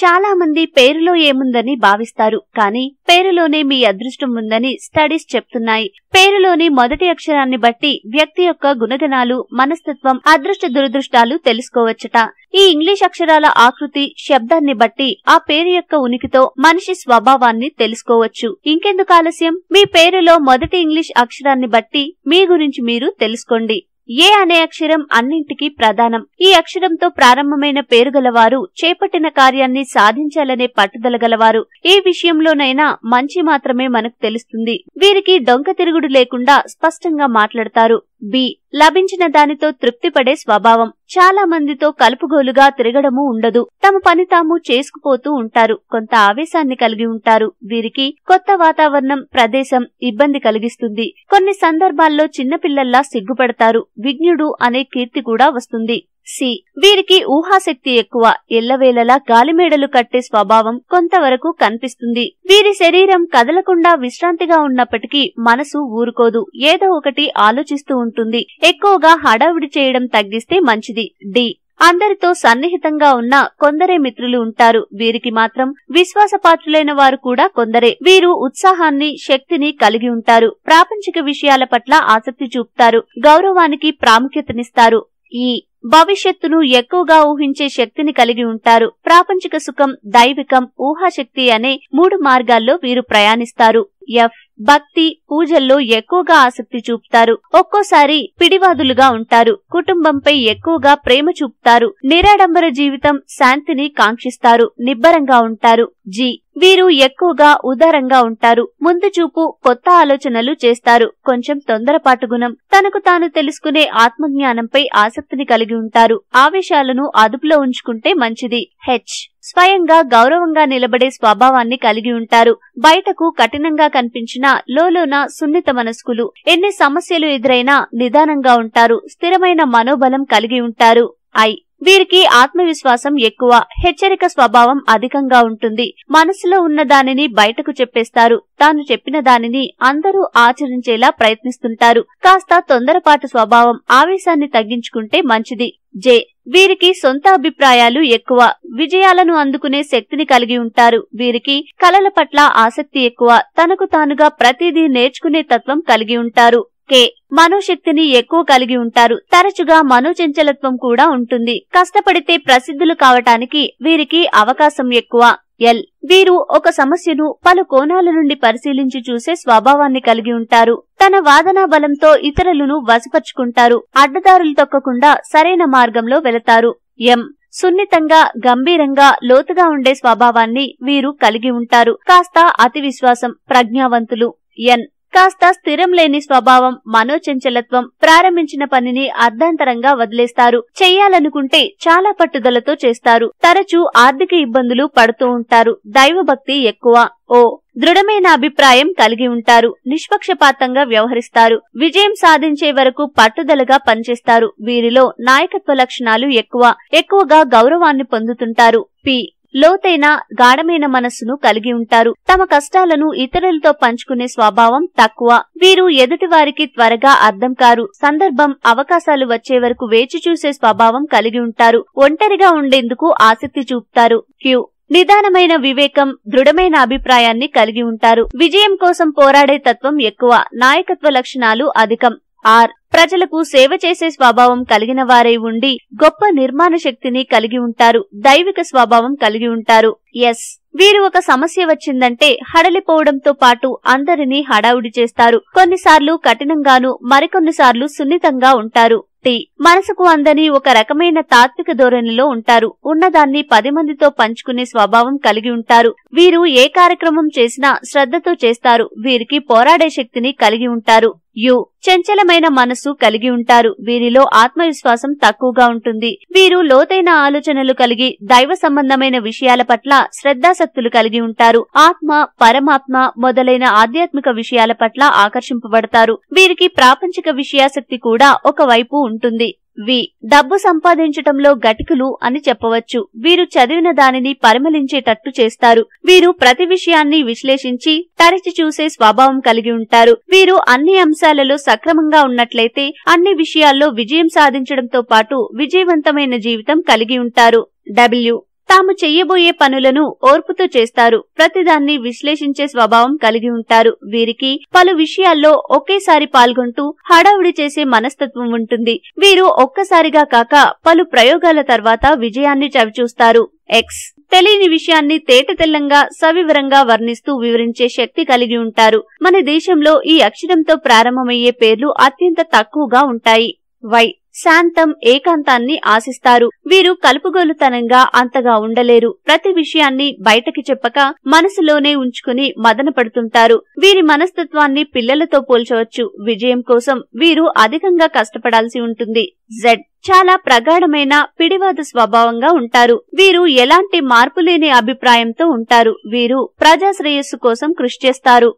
చాలా మంది పేరులో ఏముందని భావిస్తారు కానీ పేరులోనే మీ అదృష్టం ఉందని స్టడీస్ చెప్తున్నాయి పేరులోని మొదటి అక్షరాన్ని బట్టి వ్యక్తి యొక్క గుణగణాలు మనస్తత్వం అదృష్ట దురదృష్టాలు తెలుసుకోవచ్చట ఈ ఇంగ్లీష్ అక్షరాల ఆకృతి శబ్దాన్ని బట్టి ఆ పేరు యొక్క ఉనికితో మనిషి స్వభావాన్ని తెలుసుకోవచ్చు ఇంకెందుకు ఆలస్యం మీ పేరులో మొదటి ఇంగ్లీష్ అక్షరాన్ని బట్టి మీ గురించి మీరు తెలుసుకోండి ఏ అనే అక్షరం అన్నింటికీ ప్రధానం ఈ అక్షరంతో ప్రారంభమైన పేరు గలవారు చేపట్టిన కార్యాన్ని సాధించాలనే పట్టుదల గలవారు ఏ విషయంలోనైనా మంచి మాత్రమే మనకు తెలుస్తుంది వీరికి డొంక తిరుగుడు లేకుండా స్పష్టంగా మాట్లాడతారు బి లభించిన దానితో తృప్తిపడే స్వభావం చాలా మందితో కలుపుగోలుగా తిరగడము ఉండదు తమ పని తాము చేసుకుపోతూ ఉంటారు కొంత ఆవేశాన్ని కలిగి ఉంటారు వీరికి కొత్త వాతావరణం ప్రదేశం ఇబ్బంది కలిగిస్తుంది కొన్ని సందర్భాల్లో చిన్నపిల్లల్లా సిగ్గుపడతారు విజ్ఞుడు అనే కీర్తి కూడా వస్తుంది సి వీరికి ఊహాశక్తి ఎక్కువ ఎల్లవేళలా గాలిమేడలు కట్టే స్వభావం కొంతవరకు కనిపిస్తుంది వీరి శరీరం కదలకుండా విశ్రాంతిగా ఉన్నప్పటికీ మనసు ఊరుకోదు ఏదో ఒకటి ఆలోచిస్తూ ఉంటుంది ఎక్కువగా హడావిడి చేయడం తగ్గిస్తే మంచిది డి అందరితో సన్నిహితంగా ఉన్న కొందరే మిత్రులు ఉంటారు వీరికి మాత్రం విశ్వాసపాత్రులైన వారు కూడా కొందరే వీరు ఉత్సాహాన్ని శక్తిని కలిగి ఉంటారు ప్రాపంచిక విషయాల పట్ల ఆసక్తి చూపుతారు గౌరవానికి ప్రాముఖ్యతనిస్తారు ఈ భవిష్యత్తును ఎక్కువగా ఊహించే శక్తిని కలిగి ఉంటారు ప్రాపంచిక సుఖం దైవికం ఊహాశక్తి అనే మూడు మార్గాల్లో వీరు ప్రయాణిస్తారు ఎఫ్ భక్తి పూజల్లో ఎక్కువగా ఆసక్తి చూపుతారు ఒక్కోసారి పిడివాదులుగా ఉంటారు కుటుంబంపై ఎక్కువగా ప్రేమ చూపుతారు నిరాడంబర జీవితం శాంతిని కాంక్షిస్తారు నిబ్బరంగా ఉంటారు జీ వీరు ఎక్కువగా ఉదారంగా ఉంటారు ముందు చూపు కొత్త ఆలోచనలు చేస్తారు కొంచెం తొందరపాటు గుణం తనకు తాను తెలుసుకునే ఆత్మజ్ఞానంపై ఆసక్తిని కలిగి ఉంటారు ఆవేశాలను అదుపులో ఉంచుకుంటే మంచిది హెచ్ స్వయంగా గౌరవంగా నిలబడే స్వభావాన్ని కలిగి ఉంటారు బయటకు కఠినంగా కనిపించిన లోలోన సున్నిత మనస్కులు ఎన్ని సమస్యలు ఎదురైనా నిదానంగా ఉంటారు స్థిరమైన మనోబలం కలిగి ఉంటారు ఐ వీరికి ఆత్మవిశ్వాసం ఎక్కువ హెచ్చరిక స్వభావం అధికంగా ఉంటుంది మనసులో ఉన్న దానిని బయటకు చెప్పేస్తారు తాను చెప్పిన దానిని అందరూ ఆచరించేలా ప్రయత్నిస్తుంటారు కాస్త తొందరపాటు స్వభావం ఆవేశాన్ని తగ్గించుకుంటే మంచిది జే వీరికి సొంత అభిప్రాయాలు ఎక్కువ విజయాలను అందుకునే శక్తిని కలిగి ఉంటారు వీరికి కళల పట్ల ఆసక్తి ఎక్కువ తనకు తానుగా ప్రతిదీ నేర్చుకునే తత్వం కలిగి ఉంటారు కే మనోశక్తిని ఎక్కువ కలిగి ఉంటారు తరచుగా మనోచంచలత్వం కూడా ఉంటుంది కష్టపడితే ప్రసిద్ధులు కావటానికి వీరికి అవకాశం ఎక్కువ ఎల్ వీరు ఒక సమస్యను పలు కోణాల నుండి పరిశీలించి చూసే స్వభావాన్ని కలిగి ఉంటారు తన వాదనా బలంతో ఇతరులను వశపరుచుకుంటారు అడ్డదారులు తొక్కకుండా సరైన మార్గంలో వెళతారు ఎం సున్నితంగా గంభీరంగా లోతుగా ఉండే స్వభావాన్ని వీరు కలిగి ఉంటారు కాస్త అతి విశ్వాసం ప్రజ్ఞావంతులు ఎన్ కాస్త స్థిరం లేని స్వభావం మనోచంచలత్వం ప్రారంభించిన పనిని అర్ధాంతరంగా వదిలేస్తారు చేయాలనుకుంటే చాలా పట్టుదలతో చేస్తారు తరచూ ఆర్థిక ఇబ్బందులు పడుతూ ఉంటారు దైవభక్తి ఎక్కువ ఓ దృఢమైన అభిప్రాయం కలిగి ఉంటారు నిష్పక్షపాతంగా వ్యవహరిస్తారు విజయం సాధించే వరకు పట్టుదలగా పనిచేస్తారు వీరిలో నాయకత్వ లక్షణాలు ఎక్కువ ఎక్కువగా గౌరవాన్ని పొందుతుంటారు పి లోతైన గాఢమైన మనస్సును కలిగి ఉంటారు తమ కష్టాలను ఇతరులతో పంచుకునే స్వభావం తక్కువ వీరు ఎదుటి వారికి త్వరగా అర్థం కారు సందర్భం అవకాశాలు వచ్చే వరకు వేచి చూసే స్వభావం కలిగి ఉంటారు ఒంటరిగా ఉండేందుకు ఆసక్తి చూపుతారు క్యూ నిదానమైన వివేకం దృఢమైన అభిప్రాయాన్ని కలిగి ఉంటారు విజయం కోసం పోరాడే తత్వం ఎక్కువ నాయకత్వ లక్షణాలు అధికం ఆర్ ప్రజలకు సేవ చేసే స్వభావం కలిగిన వారై ఉండి గొప్ప నిర్మాణ శక్తిని కలిగి ఉంటారు దైవిక స్వభావం కలిగి ఉంటారు ఎస్ వీరు ఒక సమస్య వచ్చిందంటే హడలిపోవడంతో పాటు అందరినీ హడావుడి చేస్తారు కొన్నిసార్లు కఠినంగాను మరికొన్నిసార్లు సున్నితంగా ఉంటారు టీ మనసుకు అందని ఒక రకమైన తాత్విక ధోరణిలో ఉంటారు ఉన్నదాన్ని పది మందితో పంచుకునే స్వభావం కలిగి ఉంటారు వీరు ఏ కార్యక్రమం చేసినా శ్రద్ధతో చేస్తారు వీరికి పోరాడే శక్తిని కలిగి ఉంటారు యు చంచలమైన మనసు కలిగి ఉంటారు వీరిలో ఆత్మవిశ్వాసం తక్కువగా ఉంటుంది వీరు లోతైన ఆలోచనలు కలిగి దైవ సంబంధమైన విషయాల పట్ల శ్రద్ధాశక్తులు కలిగి ఉంటారు ఆత్మ పరమాత్మ మొదలైన ఆధ్యాత్మిక విషయాల పట్ల ఆకర్షింపబడతారు వీరికి ప్రాపంచిక విషయాశక్తి కూడా ఒకవైపు ఉంటుంది వి డబ్బు సంపాదించటంలో గటికులు అని చెప్పవచ్చు వీరు చదివిన దానిని పరిమళించేటట్టు చేస్తారు వీరు ప్రతి విషయాన్ని విశ్లేషించి తరచి చూసే స్వభావం కలిగి ఉంటారు వీరు అన్ని అంశాలలో సక్రమంగా ఉన్నట్లయితే అన్ని విషయాల్లో విజయం సాధించడంతో పాటు విజయవంతమైన జీవితం కలిగి ఉంటారు డబ్ల్యూ తాము చెయ్యబోయే పనులను ఓర్పుతో చేస్తారు ప్రతిదాన్ని విశ్లేషించే స్వభావం కలిగి ఉంటారు వీరికి పలు విషయాల్లో ఒకేసారి పాల్గొంటూ హడావుడి చేసే మనస్తత్వం ఉంటుంది వీరు ఒక్కసారిగా కాక పలు ప్రయోగాల తర్వాత విజయాన్ని చవిచూస్తారు ఎక్స్ తెలియని విషయాన్ని తేటతెల్లంగా సవివరంగా వర్ణిస్తూ వివరించే శక్తి కలిగి ఉంటారు మన దేశంలో ఈ అక్షరంతో ప్రారంభమయ్యే పేర్లు అత్యంత తక్కువగా ఉంటాయి వై శాంతం ఏకాంతాన్ని ఆశిస్తారు వీరు కలుపుగోలుతనంగా అంతగా ఉండలేరు ప్రతి విషయాన్ని బయటకి చెప్పక మనసులోనే ఉంచుకుని మదన పడుతుంటారు వీరి మనస్తత్వాన్ని పిల్లలతో పోల్చవచ్చు విజయం కోసం వీరు అధికంగా కష్టపడాల్సి ఉంటుంది జెడ్ చాలా ప్రగాఢమైన పిడివాద స్వభావంగా ఉంటారు వీరు ఎలాంటి మార్పులేని అభిప్రాయంతో ఉంటారు వీరు ప్రజాశ్రేయస్సు కోసం కృషి చేస్తారు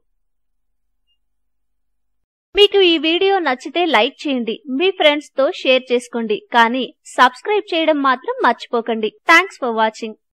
మీకు ఈ వీడియో నచ్చితే లైక్ చేయండి మీ ఫ్రెండ్స్ తో షేర్ చేసుకోండి కానీ సబ్స్క్రైబ్ చేయడం మాత్రం మర్చిపోకండి థ్యాంక్స్ ఫర్ వాచింగ్